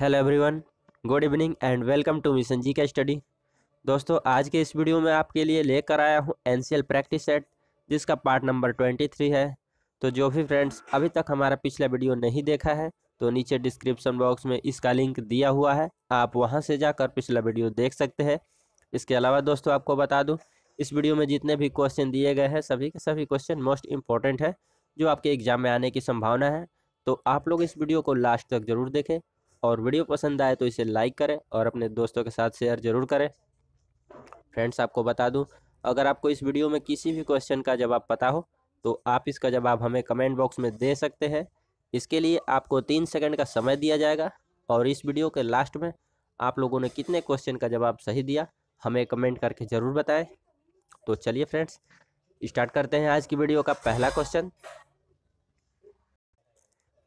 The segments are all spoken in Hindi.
hello everyone good evening and welcome to mission जी का स्टडी दोस्तों आज के इस वीडियो में आपके लिए लेकर आया हूँ एन प्रैक्टिस सेट जिसका पार्ट नंबर ट्वेंटी थ्री है तो जो भी फ्रेंड्स अभी तक हमारा पिछला वीडियो नहीं देखा है तो नीचे डिस्क्रिप्शन बॉक्स में इसका लिंक दिया हुआ है आप वहाँ से जाकर पिछला वीडियो देख सकते हैं इसके अलावा दोस्तों आपको बता दूँ इस वीडियो में जितने भी क्वेश्चन दिए गए हैं सभी के सभी क्वेश्चन मोस्ट इम्पॉर्टेंट है जो आपके एग्जाम में आने की संभावना है तो आप लोग इस वीडियो को लास्ट तक जरूर देखें और वीडियो पसंद आए तो इसे लाइक करें और अपने दोस्तों के साथ शेयर ज़रूर करें फ्रेंड्स आपको बता दूं अगर आपको इस वीडियो में किसी भी क्वेश्चन का जवाब पता हो तो आप इसका जवाब हमें कमेंट बॉक्स में दे सकते हैं इसके लिए आपको तीन सेकंड का समय दिया जाएगा और इस वीडियो के लास्ट में आप लोगों ने कितने क्वेश्चन का जवाब सही दिया हमें कमेंट करके ज़रूर बताएं तो चलिए फ्रेंड्स स्टार्ट करते हैं आज की वीडियो का पहला क्वेश्चन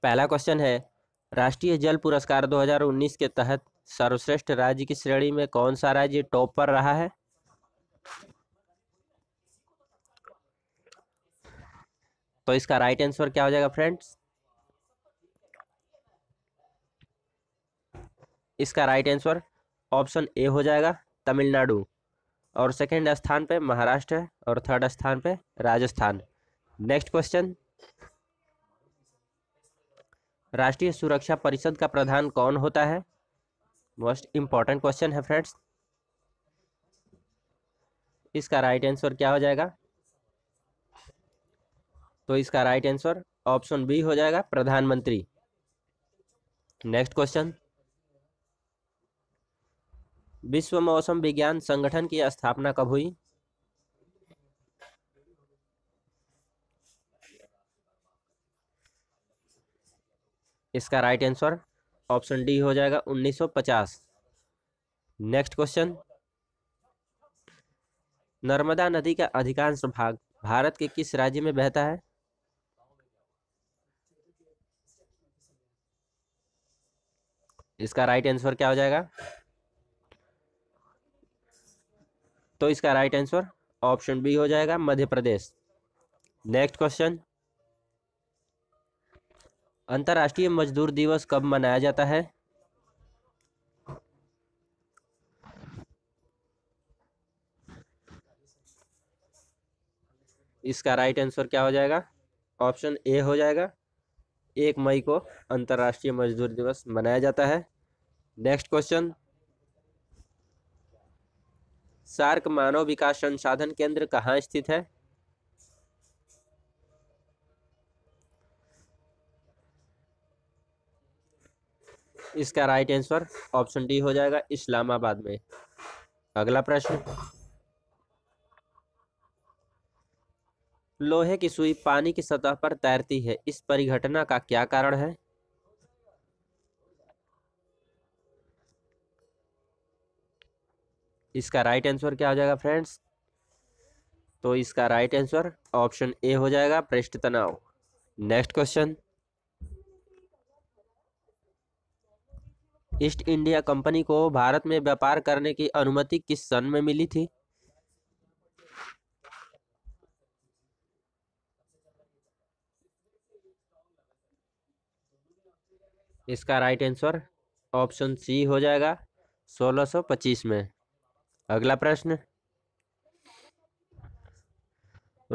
पहला क्वेश्चन है राष्ट्रीय जल पुरस्कार 2019 के तहत सर्वश्रेष्ठ राज्य की श्रेणी में कौन सा राज्य टॉप पर रहा है तो इसका राइट आंसर क्या हो जाएगा फ्रेंड्स इसका राइट आंसर ऑप्शन ए हो जाएगा तमिलनाडु और सेकंड स्थान पे महाराष्ट्र है और थर्ड स्थान पे राजस्थान नेक्स्ट क्वेश्चन राष्ट्रीय सुरक्षा परिषद का प्रधान कौन होता है मोस्ट इंपॉर्टेंट क्वेश्चन है फ्रेंड्स इसका राइट आंसर क्या हो जाएगा तो इसका राइट आंसर ऑप्शन बी हो जाएगा प्रधानमंत्री नेक्स्ट क्वेश्चन विश्व मौसम विज्ञान संगठन की स्थापना कब हुई इसका राइट आंसर ऑप्शन डी हो जाएगा 1950 नेक्स्ट क्वेश्चन नर्मदा नदी का अधिकांश भाग भारत के किस राज्य में बहता है इसका राइट आंसर क्या हो जाएगा तो इसका राइट आंसर ऑप्शन बी हो जाएगा मध्य प्रदेश नेक्स्ट क्वेश्चन अंतर्राष्ट्रीय मजदूर दिवस कब मनाया जाता है इसका राइट आंसर क्या हो जाएगा ऑप्शन ए हो जाएगा एक मई को अंतर्राष्ट्रीय मजदूर दिवस मनाया जाता है नेक्स्ट क्वेश्चन सार्क मानव विकास संसाधन केंद्र कहाँ स्थित है इसका राइट आंसर ऑप्शन डी हो जाएगा इस्लामाबाद में अगला प्रश्न लोहे की सुई पानी की सतह पर तैरती है इस परिघटना का क्या कारण है इसका राइट आंसर क्या हो जाएगा फ्रेंड्स तो इसका राइट आंसर ऑप्शन ए हो जाएगा पृष्ठ तनाव next question east India company को भारत में व्यापार करने की अनुमति किस सन में मिली थी इसका राइट आंसर ऑप्शन सी हो जाएगा 1625 में अगला प्रश्न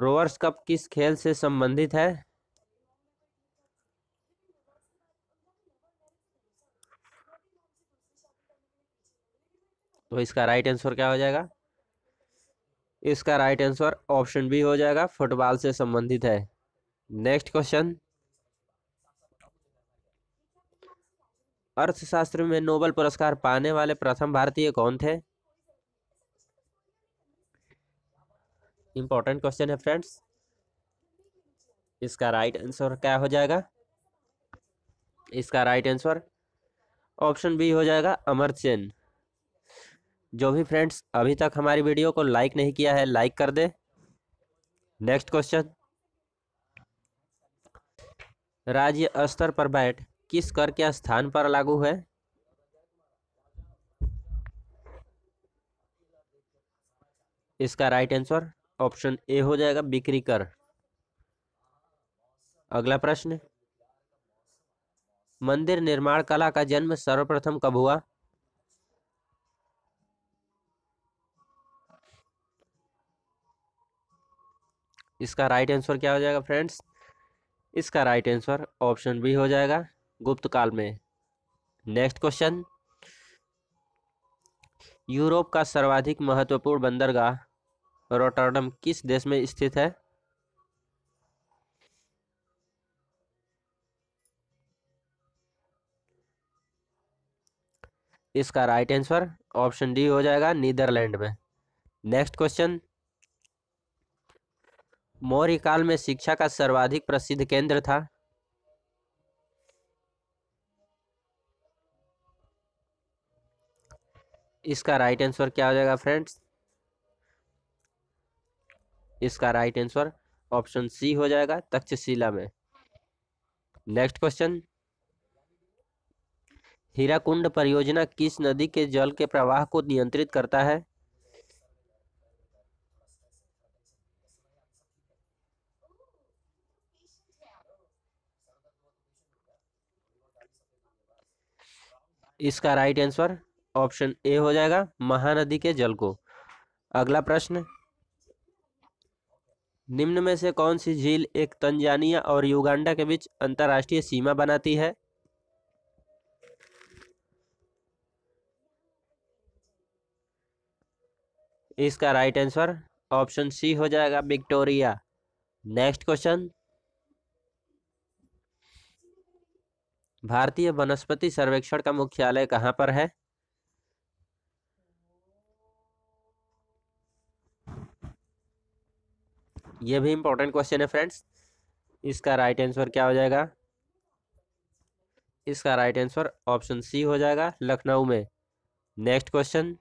रोवर्स कप किस खेल से संबंधित है तो इसका राइट आंसर क्या हो जाएगा इसका राइट आंसर ऑप्शन बी हो जाएगा फुटबॉल से संबंधित है नेक्स्ट क्वेश्चन अर्थशास्त्र में नोबल पुरस्कार पाने वाले प्रथम भारतीय कौन थे इंपॉर्टेंट क्वेश्चन है फ्रेंड्स इसका राइट आंसर क्या हो जाएगा इसका राइट आंसर ऑप्शन बी हो जाएगा अमर सेन जो भी फ्रेंड्स अभी तक हमारी वीडियो को लाइक नहीं किया है लाइक कर दे नेक्स्ट क्वेश्चन राज्य स्तर पर बैठ किस कर के स्थान पर लागू है इसका राइट आंसर ऑप्शन ए हो जाएगा बिक्री कर अगला प्रश्न मंदिर निर्माण कला का जन्म सर्वप्रथम कब हुआ इसका राइट आंसर क्या हो जाएगा फ्रेंड्स इसका राइट आंसर ऑप्शन बी हो जाएगा गुप्त काल में नेक्स्ट क्वेश्चन यूरोप का सर्वाधिक महत्वपूर्ण बंदरगाह रोटरडम किस देश में स्थित है इसका राइट आंसर ऑप्शन डी हो जाएगा नीदरलैंड में नेक्स्ट क्वेश्चन मौर्य काल में शिक्षा का सर्वाधिक प्रसिद्ध केंद्र था इसका राइट आंसर क्या हो जाएगा फ्रेंड्स इसका राइट आंसर ऑप्शन सी हो जाएगा तक्षशिला में नेक्स्ट क्वेश्चन हीराकुंड परियोजना किस नदी के जल के प्रवाह को नियंत्रित करता है इसका राइट आंसर ऑप्शन ए हो जाएगा महानदी के जल को अगला प्रश्न निम्न में से कौन सी झील एक तंजानिया और युगांडा के बीच अंतर्राष्ट्रीय सीमा बनाती है इसका राइट आंसर ऑप्शन सी हो जाएगा विक्टोरिया नेक्स्ट क्वेश्चन भारतीय वनस्पति सर्वेक्षण का मुख्यालय कहाँ पर है यह भी इंपॉर्टेंट क्वेश्चन है फ्रेंड्स इसका राइट आंसर क्या हो जाएगा इसका राइट आंसर ऑप्शन सी हो जाएगा लखनऊ में नेक्स्ट क्वेश्चन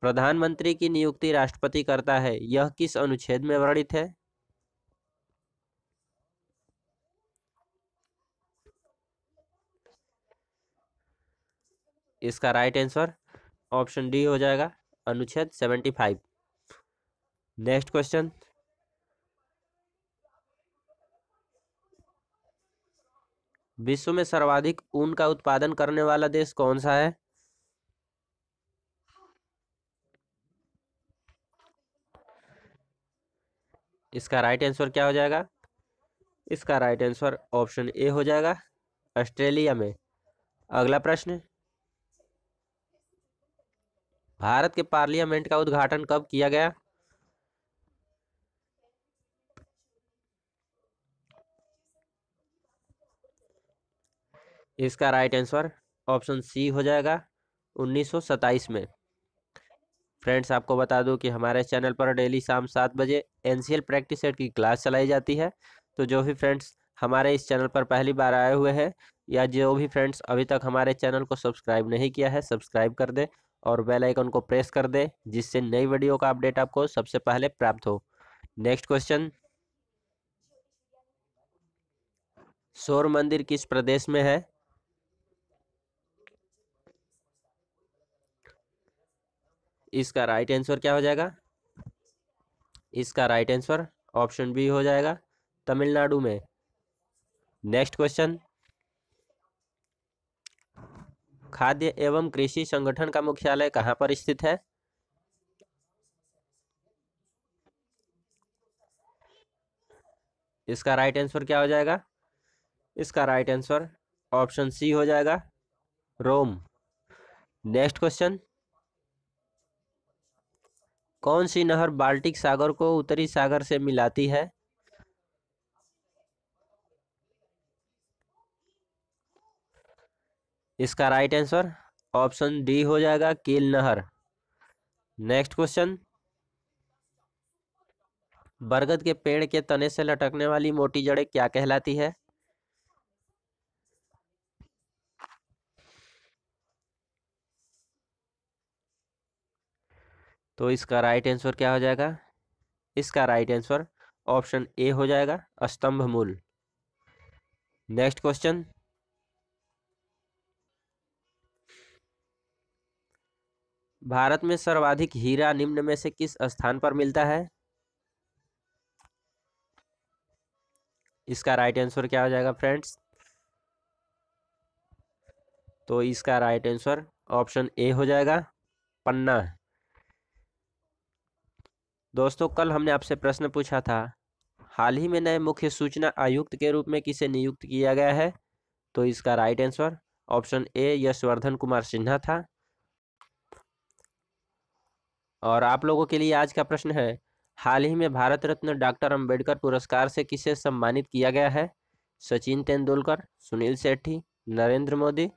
प्रधानमंत्री की नियुक्ति राष्ट्रपति करता है यह किस अनुच्छेद में वर्णित है इसका राइट आंसर ऑप्शन डी हो जाएगा अनुच्छेद सेवेंटी फाइव नेक्स्ट क्वेश्चन विश्व में सर्वाधिक ऊन का उत्पादन करने वाला देश कौन सा है इसका राइट आंसर क्या हो जाएगा इसका राइट आंसर ऑप्शन ए हो जाएगा ऑस्ट्रेलिया में अगला प्रश्न भारत के पार्लियामेंट का उद्घाटन कब किया गया इसका राइट आंसर ऑप्शन सी हो जाएगा उन्नीस में फ्रेंड्स आपको बता दूं कि हमारे चैनल पर डेली शाम सात बजे एनसीएल प्रैक्टिस सेट की क्लास चलाई जाती है तो जो भी फ्रेंड्स हमारे इस चैनल पर पहली बार आए हुए हैं या जो भी फ्रेंड्स अभी तक हमारे चैनल को सब्सक्राइब नहीं किया है सब्सक्राइब कर दें और बेल आइकन को प्रेस कर दे जिससे नई वीडियो का अपडेट आपको सबसे पहले प्राप्त हो नेक्स्ट क्वेश्चन सौर मंदिर किस प्रदेश में है इसका राइट आंसर क्या हो जाएगा इसका राइट आंसर ऑप्शन बी हो जाएगा तमिलनाडु में नेक्स्ट क्वेश्चन खाद्य एवं कृषि संगठन का मुख्यालय कहाँ पर स्थित है इसका राइट आंसर क्या हो जाएगा इसका राइट आंसर ऑप्शन सी हो जाएगा रोम नेक्स्ट क्वेश्चन कौन सी नहर बाल्टिक सागर को उत्तरी सागर से मिलाती है इसका राइट आंसर ऑप्शन डी हो जाएगा कील नहर नेक्स्ट क्वेश्चन बरगद के पेड़ के तने से लटकने वाली मोटी जड़ें क्या कहलाती है तो इसका राइट आंसर क्या हो जाएगा इसका राइट आंसर ऑप्शन ए हो जाएगा स्तंभ मूल नेक्स्ट क्वेश्चन भारत में सर्वाधिक हीरा निम्न में से किस स्थान पर मिलता है इसका राइट आंसर क्या हो जाएगा फ्रेंड्स तो इसका राइट आंसर ऑप्शन ए हो जाएगा पन्ना दोस्तों कल हमने आपसे प्रश्न पूछा था हाल ही में नए मुख्य सूचना आयुक्त के रूप में किसे नियुक्त किया गया है तो इसका right answer option A Yashwardhan Kumar Sinha था और आप लोगों के लिए आज का प्रश्न है हाल ही में भारत रत्न डॉक्टर अंबेडकर पुरस्कार से किसे सम्मानित किया गया है सचिन तेंदुलकर सुनील सेठी नरेंद्र मोदी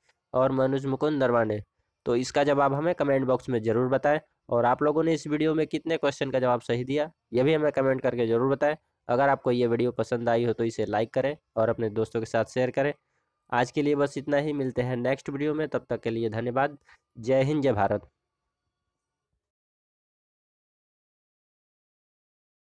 और मनोज मुकुंद नरवाने तो इसका जवाब हमें कमेंट बॉक्स में ज़रूर बताएं और आप लोगों ने इस वीडियो में कितने क्वेश्चन का जवाब सही दिया यह भी हमें कमेंट करके ज़रूर बताएं अगर आपको ये वीडियो पसंद आई हो तो इसे लाइक करें और अपने दोस्तों के साथ शेयर करें आज के लिए बस इतना ही मिलते हैं नेक्स्ट वीडियो में तब तक के लिए धन्यवाद जय हिंद जय भारत